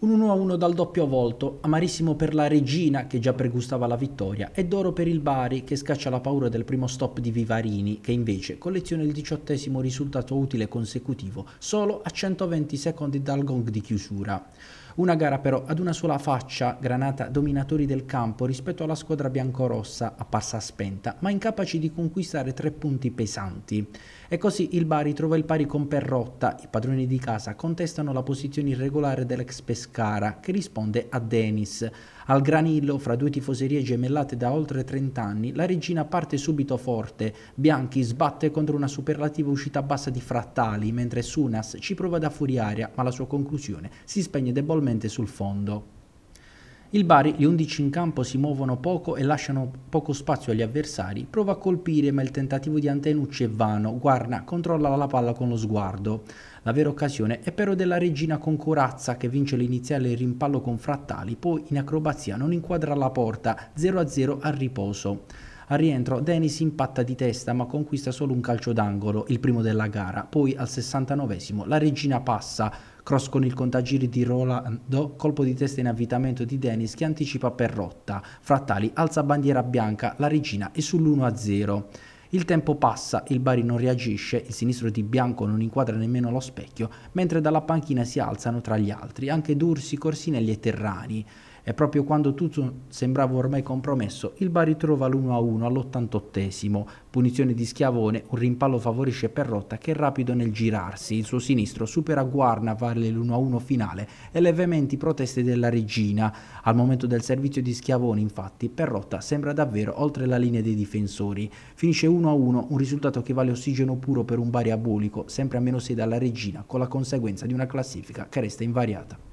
Un 1-1 dal doppio volto, amarissimo per la regina che già pregustava la vittoria e d'oro per il Bari che scaccia la paura del primo stop di Vivarini che invece colleziona il diciottesimo risultato utile consecutivo solo a 120 secondi dal gong di chiusura. Una gara però ad una sola faccia, Granata dominatori del campo rispetto alla squadra biancorossa a passa spenta, ma incapaci di conquistare tre punti pesanti. E così il Bari trova il pari con Perrotta, i padroni di casa contestano la posizione irregolare dell'ex Pescara, che risponde a Denis. Al Granillo, fra due tifoserie gemellate da oltre 30 anni, la regina parte subito forte. Bianchi sbatte contro una superlativa uscita bassa di Frattali, mentre Sunas ci prova da fuoriaria, ma la sua conclusione si spegne debolmente principalmente sul fondo. Il Bari, gli 11 in campo si muovono poco e lasciano poco spazio agli avversari, prova a colpire ma il tentativo di Antenucci è vano, Guarna controlla la palla con lo sguardo. La vera occasione è però della regina con Corazza che vince l'iniziale rimpallo con Frattali, poi in acrobazia non inquadra la porta, 0-0 al riposo. Al rientro Denis impatta di testa ma conquista solo un calcio d'angolo, il primo della gara, poi al 69 la regina passa, Cross con il contagiri di Rolando, colpo di testa in avvitamento di Dennis che anticipa per Perrotta. Frattali alza bandiera bianca, la regina è sull'1-0. Il tempo passa, il Bari non reagisce, il sinistro di Bianco non inquadra nemmeno lo specchio, mentre dalla panchina si alzano tra gli altri anche Dursi, Corsinelli e Terrani. E proprio quando tutto sembrava ormai compromesso, il Bari trova l'1-1 all'88esimo. Punizione di Schiavone, un rimpallo favorisce Perrotta che è rapido nel girarsi. Il suo sinistro supera Guarna, vale l'1-1 finale e le veementi proteste della regina. Al momento del servizio di Schiavone, infatti, Perrotta sembra davvero oltre la linea dei difensori. Finisce 1-1, un risultato che vale ossigeno puro per un Bari abolico, sempre a meno 6 dalla regina, con la conseguenza di una classifica che resta invariata.